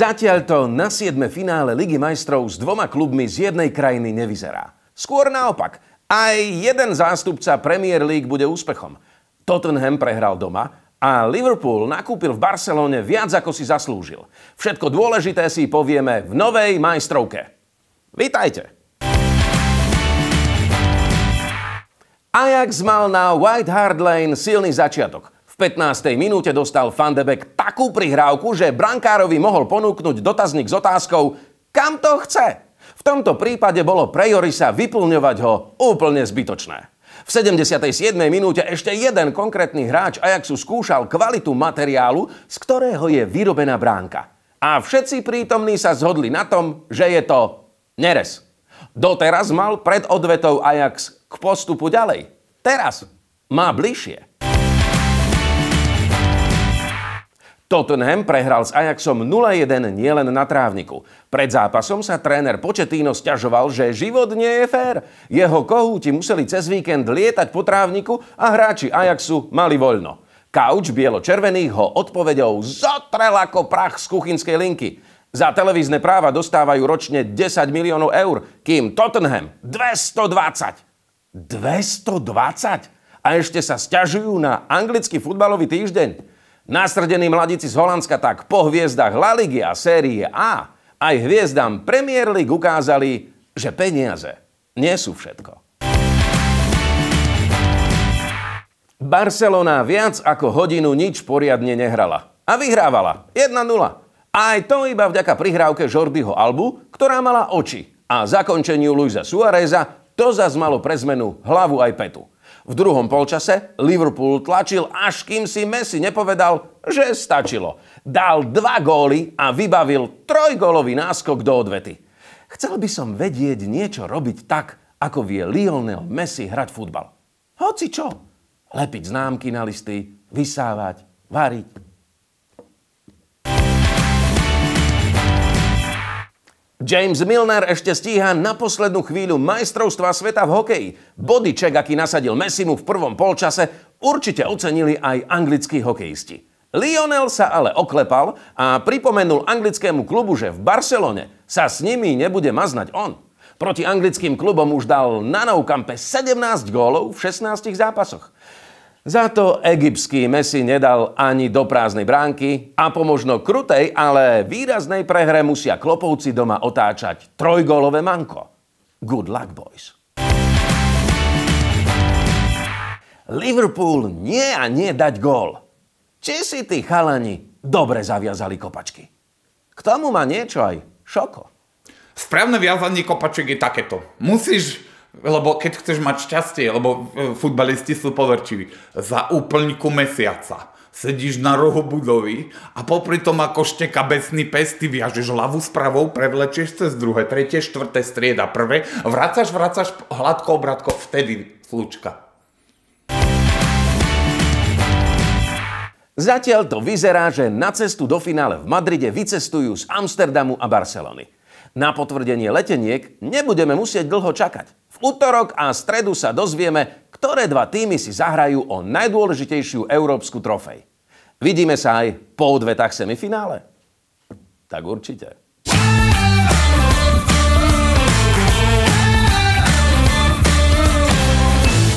Zatiaľ to na 7. finále Ligy majstrov s dvoma klubmi z jednej krajiny nevyzerá. Skôr naopak, aj jeden zástupca Premier League bude úspechom. Tottenham prehral doma a Liverpool nakúpil v Barcelone viac, ako si zaslúžil. Všetko dôležité si povieme v novej majstrovke. Vítajte! Ajax mal na White Hart Lane silný začiatok – 15. minúte dostal Van de Beek takú prihrávku, že brankárovi mohol ponúknuť dotazník s otázkou kam to chce? V tomto prípade bolo pre Jorisa vyplňovať ho úplne zbytočné. V 77. minúte ešte jeden konkrétny hráč Ajaxu skúšal kvalitu materiálu, z ktorého je vyrobená bránka. A všetci prítomní sa zhodli na tom, že je to neres. Doteraz mal pred odvetou Ajax k postupu ďalej. Teraz má bližšie. Tottenham prehral s Ajaxom 0-1 nielen na trávniku. Pred zápasom sa tréner Početino stiažoval, že život nie je fér. Jeho kohúti museli cez víkend lietať po trávniku a hráči Ajaxu mali voľno. Kauč bielo-červených ho odpovedou zotrel ako prach z kuchynskej linky. Za televízne práva dostávajú ročne 10 miliónov eur, kým Tottenham 220. 220? A ešte sa stiažujú na anglický futbalový týždeň. Nasrdení mladíci z Holandska tak po hviezdach La Ligy a série A aj hviezdam Premier League ukázali, že peniaze nie sú všetko. Barcelona viac ako hodinu nič poriadne nehrala. A vyhrávala. 1-0. Aj to iba vďaka prihrávke Jordiho Albu, ktorá mala oči. A zakončeniu Luisa Suareza to zas malo pre zmenu hlavu aj petu. V druhom polčase Liverpool tlačil, až kým si Messi nepovedal, že stačilo. Dal dva góly a vybavil trojgólový náskok do odvety. Chcel by som vedieť niečo robiť tak, ako vie Lionel Messi hrať futbal. Hoci čo. Lepiť známky na listy, vysávať, variť, James Milner ešte stíha na poslednú chvíľu majstrovstva sveta v hokeji. Bodyček, aký nasadil mu v prvom polčase, určite ocenili aj anglickí hokejisti. Lionel sa ale oklepal a pripomenul anglickému klubu, že v Barcelone sa s nimi nebude maznať on. Proti anglickým klubom už dal na Noukampe 17 gólov v 16 zápasoch. Za to egyptský Messi nedal ani do prázdnej bránky a po možno krutej, ale výraznej prehre musia klopovci doma otáčať trojgólové manko. Good luck, boys. Liverpool nie a nie dať gól. Či si tí chalani dobre zaviazali kopačky. K tomu má niečo aj šoko. Správne viazanie kopačiek je takéto. Musíš lebo keď chceš mať šťastie, lebo e, futbalisti sú poverčiví, za úplňku mesiaca sedíš na rohu budovy a popri tom ako šteka besný pes, ty viažeš hlavu s pravou, prevlečieš cez druhé, tretie, štvrté, strieda, prvé, vracaš, vracaš, hladko, obratko, vtedy slučka. Zatiaľ to vyzerá, že na cestu do finále v Madride vycestujú z Amsterdamu a Barcelony. Na potvrdenie leteniek nebudeme musieť dlho čakať útorok a stredu sa dozvieme, ktoré dva týmy si zahrajú o najdôležitejšiu európsku trofej. Vidíme sa aj po odvetách semifinále. Tak určite.